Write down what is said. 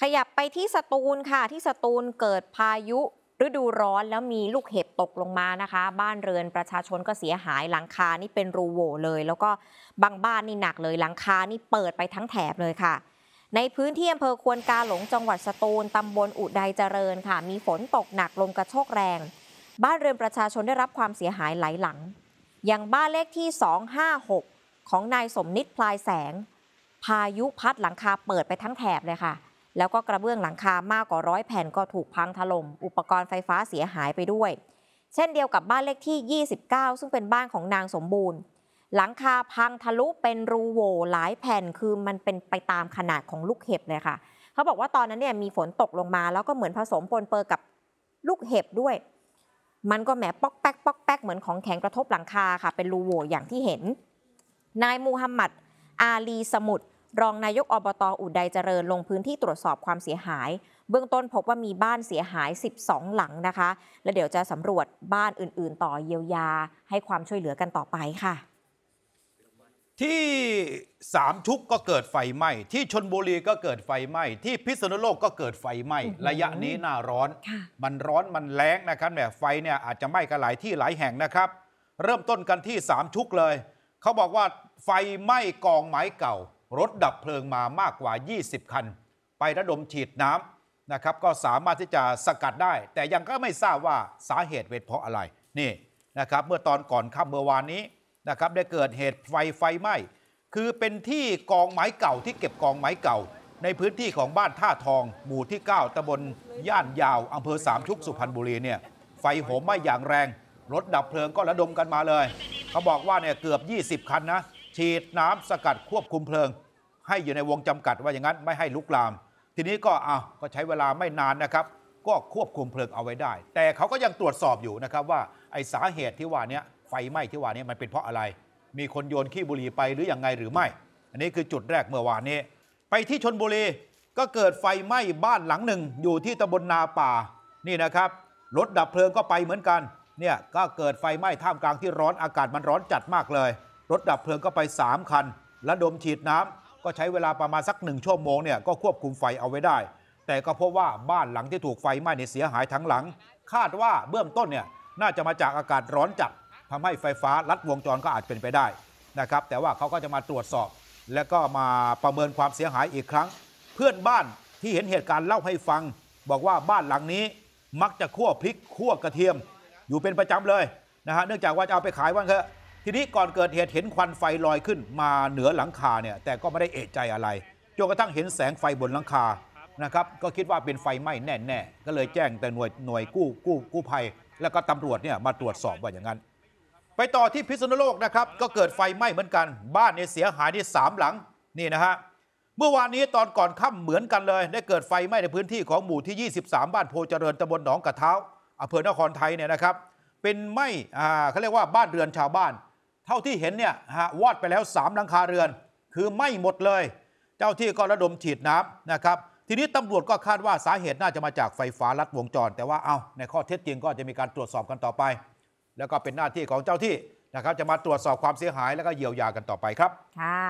ขยับไปที่สตูลค่ะที่สตูลเกิดพายุฤดูร้อนแล้วมีลูกเห็บตกลงมานะคะ บ้านเรือนประชาชนก็เสียหายหลังคานี่เป็นรูโหว่เลย แล้วก็บางบ้านนี่หนักเลยหลังคานี่เปิดไปทั้งแถบเลยค่ะ ในพื้นที่อำเภอควนกาหลงจังหวัดสตูลตำบลอุดัยเจริญค่ะ มีฝนตกหนักลมกระโชกแรง บ้านเรือนประชาชนได้รับความเสียหายหลายหลังอย่างบ้านเลขที่256ของนายสมนิตพลายแสง พายุพัดหลังคาเปิดไปทั้งแถบเลยค่ะแล้วก็กระเบื้องหลังคามากกว่าร้อยแผ่นก็ถูกพังถลม่ม อุปกรณ์ไฟฟ้าเสียหายไปด้วย เช่นเดียวกับบ้านเลขที่ 29 ซึ่งเป็นบ้านของนางสมบูรณ์ หลังคาพังทะลุเป็นรูโหว่หลายแผ่น คือมันเป็นไปตามขนาดของลูกเห็บเลยค่ะ เขาบอกว่าตอนนั้นเนี่ยมีฝนตกลงมา แล้วก็เหมือนผสมปนเปื้อกับลูกเห็บด้วย มันก็แหมปอกแป๊กปอกแป๊กเหมือนของแข็งกระทบหลังคาค่ะ เป็นรูโหว่อย่างที่เห็น นายมูฮัมหมัด อาลี สมุทรรองนายกอบตอุดัยเจริญลงพื้นที่ตรวจสอบความเสียหาย เบื้องต้นพบว่ามีบ้านเสียหาย 12 หลังนะคะ และเดี๋ยวจะสำรวจบ้านอื่น ๆต่อเยียวยาให้ความช่วยเหลือกันต่อไปค่ะ ที่สามชุกก็เกิดไฟไหม้ ที่ชนบุรีก็เกิดไฟไหม้ ที่พิษณุโลกก็เกิดไฟไหม้ ระยะนี้น่าร้อน มันร้อนมันแรงนะครับแบบไฟเนี่ยอาจจะไหม้กันหลายที่หลายแห่งนะครับ เริ่มต้นกันที่สามชุกเลยเขาบอกว่าไฟไหม้กองไม้เก่ารถดับเพลิงมามากกว่า 20 คัน ไประดมฉีดน้ำนะครับ ก็สามารถที่จะสกัดได้ แต่ยังก็ไม่ทราบว่าสาเหตุเวทเพราะอะไรนี่นะครับ เมื่อตอนก่อนค่ำเมื่อวานนี้นะครับ ได้เกิดเหตุไฟไฟไหม้คือเป็นที่กองไม้เก่าที่เก็บกองไม้เก่า ในพื้นที่ของบ้านท่าทอง หมู่ที่ 9ตำบลย่านยาวอำเภอสามชุกสุพรรณบุรีเนี่ย ไฟโหมไหม้อย่างแรงรถดับเพลิงก็ระดมกันมาเลย เขาบอกว่าเนี่ยเกือบ 20 คันนะฉีดน้ำสกัดควบคุมเพลิง ให้อยู่ในวงจำกัดว่าอย่างนั้นไม่ให้ลุกลาม ทีนี้ก็อ้าวก็ใช้เวลาไม่นานนะครับ ก็ควบคุมเพลิงเอาไว้ได้ แต่เขาก็ยังตรวจสอบอยู่นะครับ ว่าไอสาเหตุที่ว่านี้ไฟไหม้ที่ว่านี้มันเป็นเพราะอะไร มีคนโยนขี้บุหรี่ไปหรืออย่างไงหรือไม่ อันนี้คือจุดแรกเมื่อวานนี้ไปที่ชนบุรีก็เกิดไฟไหม้บ้านหลังหนึ่งอยู่ที่ตำบลนาป่า นี่นะครับรถดับเพลิงก็ไปเหมือนกันเนี่ยก็เกิดไฟไหม้ท่ามกลางที่ร้อนอากาศมันร้อนจัดมากเลยรถดับเพลิงก็ไป 3 คัน และดมฉีดน้ำ ก็ใช้เวลาประมาณสักหนึ่งชั่วโมงเนี่ยก็ควบคุมไฟเอาไว้ได้ แต่ก็พบว่าบ้านหลังที่ถูกไฟไหม้เนี่ยเสียหายทั้งหลัง คาดว่าเบื้องต้นเนี่ยน่าจะมาจากอากาศร้อนจัดทำให้ไฟฟ้าลัดวงจรก็อาจเป็นไปได้นะครับ แต่ว่าเขาก็จะมาตรวจสอบแล้วก็มาประเมินความเสียหายอีกครั้ง เพื่อนบ้านที่เห็นเหตุการณ์เล่าให้ฟัง บอกว่าบ้านหลังนี้มักจะคั่วพริกคั่วกระเทียมอยู่เป็นประจำเลยนะฮะเนื่องจากว่าจะเอาไปขายวันเถอะทีนี้ก่อนเกิดเหตุเห็นควันไฟลอยขึ้นมาเหนือหลังคาเนี่ยแต่ก็ไม่ได้เอะใจอะไรจนกระทั่งเห็นแสงไฟบนหลังคานะครับก็คิดว่าเป็นไฟไหม้แน่ๆ ก็เลยแจ้งแต่หน่วยหน่วยกู้กู้กู้ภัยแล้วก็ตำรวจเนี่ยมาตรวจสอบว่าอย่างนั้น ไปต่อที่พิษณุโลกนะครับ ก็เกิดไฟไหม้เหมือนกัน บ้านเนี่ยเสียหายที่สามหลัง นี่นะฮะ เมื่อวานนี้ตอนก่อนค่ำเหมือนกันเลย ได้เกิดไฟไหม้ในพื้นที่ของหมู่ที่ 23 บ้านโพเจริญตำบลหนองกระเท้าอำเภอนครไทยเนี่ยนะครับ เป็นไหม้อ่าเขาเรียกว่าบ้านเรือนชาวบ้านเท่าที่เห็นเนี่ยฮะวอดไปแล้ว3หลังคาเรือน คือไม่หมดเลย เจ้าที่ก็ระดมฉีดน้ำนะครับ ทีนี้ตำรวจก็คาดว่าสาเหตุน่าจะมาจากไฟฟ้าลัดวงจร แต่ว่าเอาในข้อเท็จจริง ก็จะมีการตรวจสอบกันต่อไป แล้วก็เป็นหน้าที่ของเจ้าที่ นะครับ จะมาตรวจสอบความเสียหายแล้วก็เยียวยากันต่อไปครับค่ะ